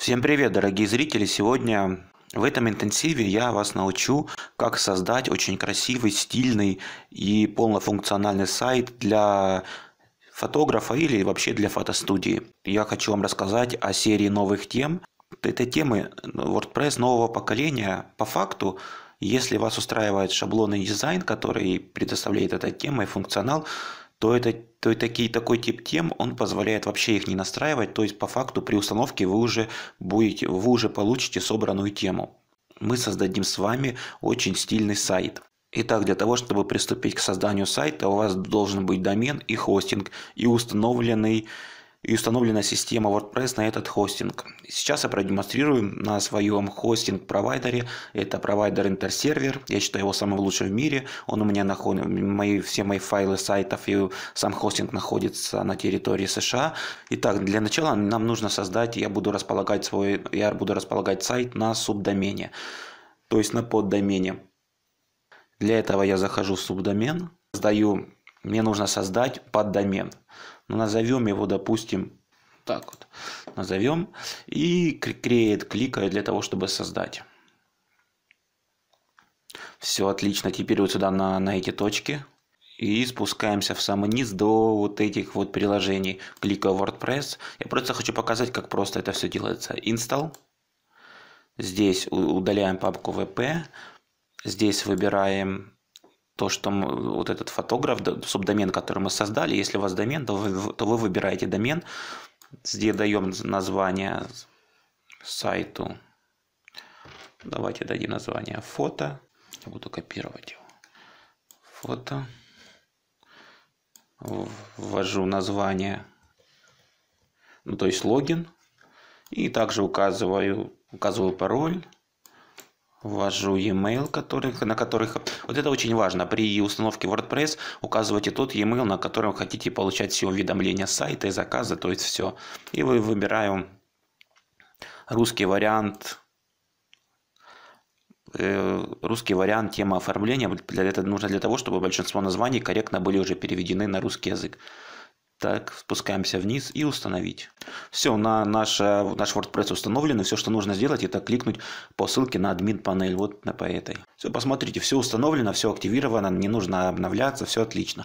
Всем привет, дорогие зрители! Сегодня в этом интенсиве я вас научу, как создать очень красивый, стильный и полнофункциональный сайт для фотографа или вообще для фотостудии. Я хочу вам рассказать о серии новых тем. Это темы WordPress нового поколения. По факту если вас устраивает шаблонный дизайн, который предоставляет эта тема и функционал, то, это, то и такие, такой тип тем, он позволяет вообще их не настраивать, то есть по факту при установке вы уже, будете, вы уже получите собранную тему. Мы создадим с вами очень стильный сайт. Итак, для того, чтобы приступить к созданию сайта, у вас должен быть домен и хостинг, и установленный и установлена система WordPress на этот хостинг. Сейчас я продемонстрирую на своем хостинг-провайдере. Это провайдер Интерсервер. Я считаю его самым лучшим в мире. Он у меня находит мои, все мои файлы сайтов и сам хостинг находится на территории США. Итак, для начала нам нужно создать, я буду располагать свой, я буду располагать сайт на субдомене, то есть на поддомене. Для этого я захожу в субдомен, создаю. Мне нужно создать поддомен. Ну, назовем его, допустим, так вот. Назовем. И create кликаю для того, чтобы создать. Все отлично. Теперь вот сюда на, на эти точки. И спускаемся в самый низ до вот этих вот приложений. Кликаю WordPress. Я просто хочу показать, как просто это все делается. Install. Здесь удаляем папку VP. Здесь выбираем то, что мы, вот этот фотограф, субдомен, который мы создали, если у вас домен, то вы, то вы выбираете домен, где даем название сайту. Давайте дадим название фото. Я буду копировать его. Фото. Ввожу название, ну, то есть логин. И также указываю, указываю пароль. Ввожу e-mail, который, на которых... Вот это очень важно. При установке WordPress указывайте тот e-mail, на котором хотите получать все уведомления сайта и заказа, то есть все. И вы выбираем русский вариант э, русский вариант темы оформления для этого нужно для того, чтобы большинство названий корректно были уже переведены на русский язык. Так, спускаемся вниз и установить. Все, на наш, наш WordPress установлен, и все, что нужно сделать, это кликнуть по ссылке на админ панель, вот на по этой. Все, посмотрите, все установлено, все активировано, не нужно обновляться, все отлично.